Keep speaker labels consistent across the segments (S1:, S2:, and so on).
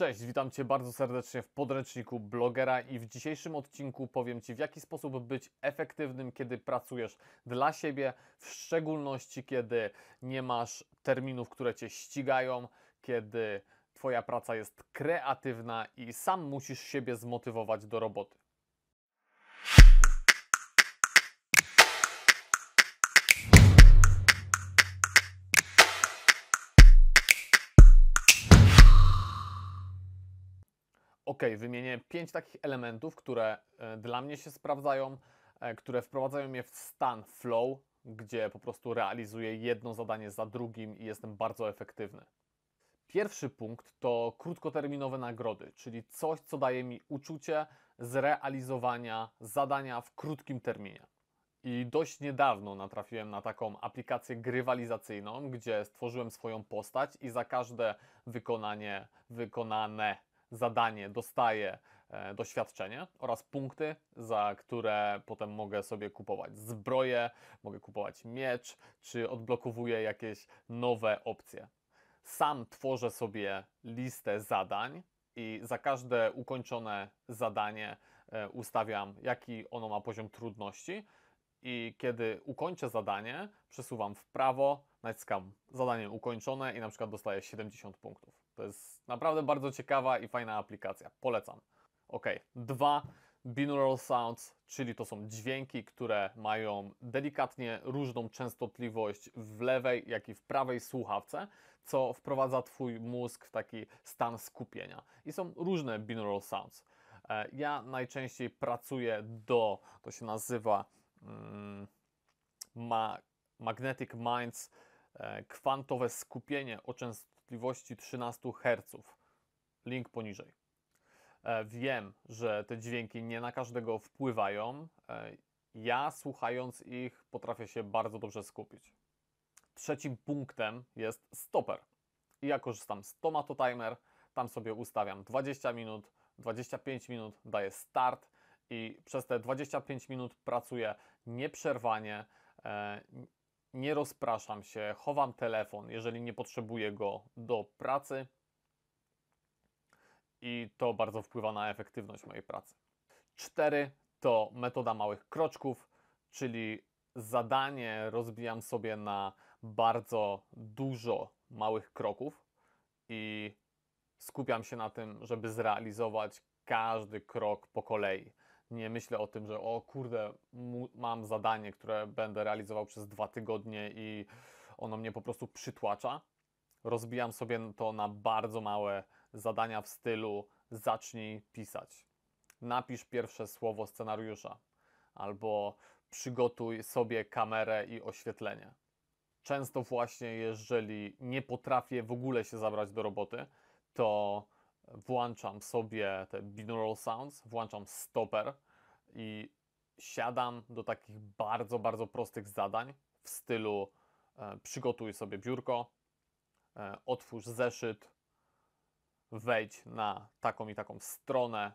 S1: Cześć, witam Cię bardzo serdecznie w podręczniku blogera i w dzisiejszym odcinku powiem Ci, w jaki sposób być efektywnym, kiedy pracujesz dla siebie, w szczególności kiedy nie masz terminów, które Cię ścigają, kiedy Twoja praca jest kreatywna i sam musisz siebie zmotywować do roboty. Ok, wymienię pięć takich elementów, które e, dla mnie się sprawdzają, e, które wprowadzają mnie w stan flow, gdzie po prostu realizuję jedno zadanie za drugim i jestem bardzo efektywny. Pierwszy punkt to krótkoterminowe nagrody, czyli coś, co daje mi uczucie zrealizowania zadania w krótkim terminie. I dość niedawno natrafiłem na taką aplikację grywalizacyjną, gdzie stworzyłem swoją postać i za każde wykonanie, wykonane zadanie dostaję e, doświadczenie oraz punkty, za które potem mogę sobie kupować zbroję, mogę kupować miecz, czy odblokowuję jakieś nowe opcje. Sam tworzę sobie listę zadań i za każde ukończone zadanie e, ustawiam, jaki ono ma poziom trudności. I kiedy ukończę zadanie, przesuwam w prawo, naciskam zadanie ukończone i na przykład dostaję 70 punktów. To jest naprawdę bardzo ciekawa i fajna aplikacja. Polecam. Ok, dwa binaural sounds, czyli to są dźwięki, które mają delikatnie różną częstotliwość w lewej, jak i w prawej słuchawce, co wprowadza Twój mózg w taki stan skupienia. I są różne binaural sounds. E, ja najczęściej pracuję do, to się nazywa mm, ma, Magnetic Minds, e, kwantowe skupienie o, częst częstotliwości 13 Hz. Link poniżej. E, wiem, że te dźwięki nie na każdego wpływają. E, ja słuchając ich potrafię się bardzo dobrze skupić. Trzecim punktem jest stoper. I ja korzystam z Tomato Timer. Tam sobie ustawiam 20 minut, 25 minut, daję start i przez te 25 minut pracuję nieprzerwanie. E, nie rozpraszam się, chowam telefon, jeżeli nie potrzebuję go do pracy. I to bardzo wpływa na efektywność mojej pracy. Cztery to metoda małych kroczków, czyli zadanie rozbijam sobie na bardzo dużo małych kroków i skupiam się na tym, żeby zrealizować każdy krok po kolei nie myślę o tym, że o kurde, mam zadanie, które będę realizował przez dwa tygodnie i ono mnie po prostu przytłacza. Rozbijam sobie to na bardzo małe zadania w stylu zacznij pisać. Napisz pierwsze słowo scenariusza albo przygotuj sobie kamerę i oświetlenie. Często właśnie jeżeli nie potrafię w ogóle się zabrać do roboty, to włączam sobie te binaural sounds, włączam stopper i siadam do takich bardzo, bardzo prostych zadań w stylu e, przygotuj sobie biurko, e, otwórz zeszyt, wejdź na taką i taką stronę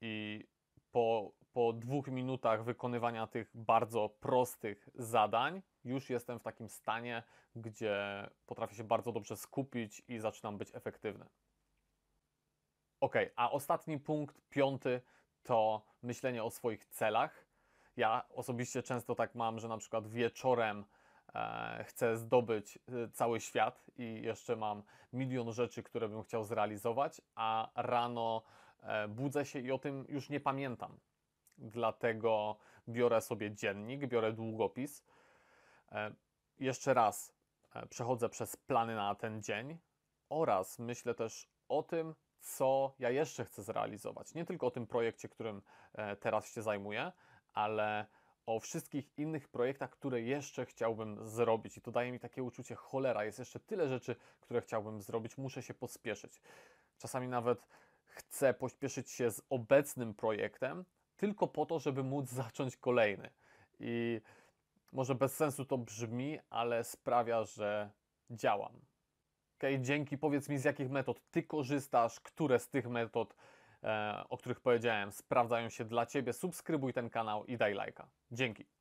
S1: i po, po dwóch minutach wykonywania tych bardzo prostych zadań już jestem w takim stanie, gdzie potrafię się bardzo dobrze skupić i zaczynam być efektywny. Ok, a ostatni punkt, piąty, to myślenie o swoich celach. Ja osobiście często tak mam, że na przykład wieczorem e, chcę zdobyć e, cały świat i jeszcze mam milion rzeczy, które bym chciał zrealizować, a rano e, budzę się i o tym już nie pamiętam. Dlatego biorę sobie dziennik, biorę długopis. E, jeszcze raz e, przechodzę przez plany na ten dzień oraz myślę też o tym, co ja jeszcze chcę zrealizować. Nie tylko o tym projekcie, którym e, teraz się zajmuję, ale o wszystkich innych projektach, które jeszcze chciałbym zrobić. I to daje mi takie uczucie cholera. Jest jeszcze tyle rzeczy, które chciałbym zrobić, muszę się pospieszyć. Czasami nawet chcę pośpieszyć się z obecnym projektem, tylko po to, żeby móc zacząć kolejny. I może bez sensu to brzmi, ale sprawia, że działam okay, dzięki powiedz mi z jakich metod Ty korzystasz, które z tych metod, e, o których powiedziałem, sprawdzają się dla Ciebie. Subskrybuj ten kanał i daj lajka. Dzięki.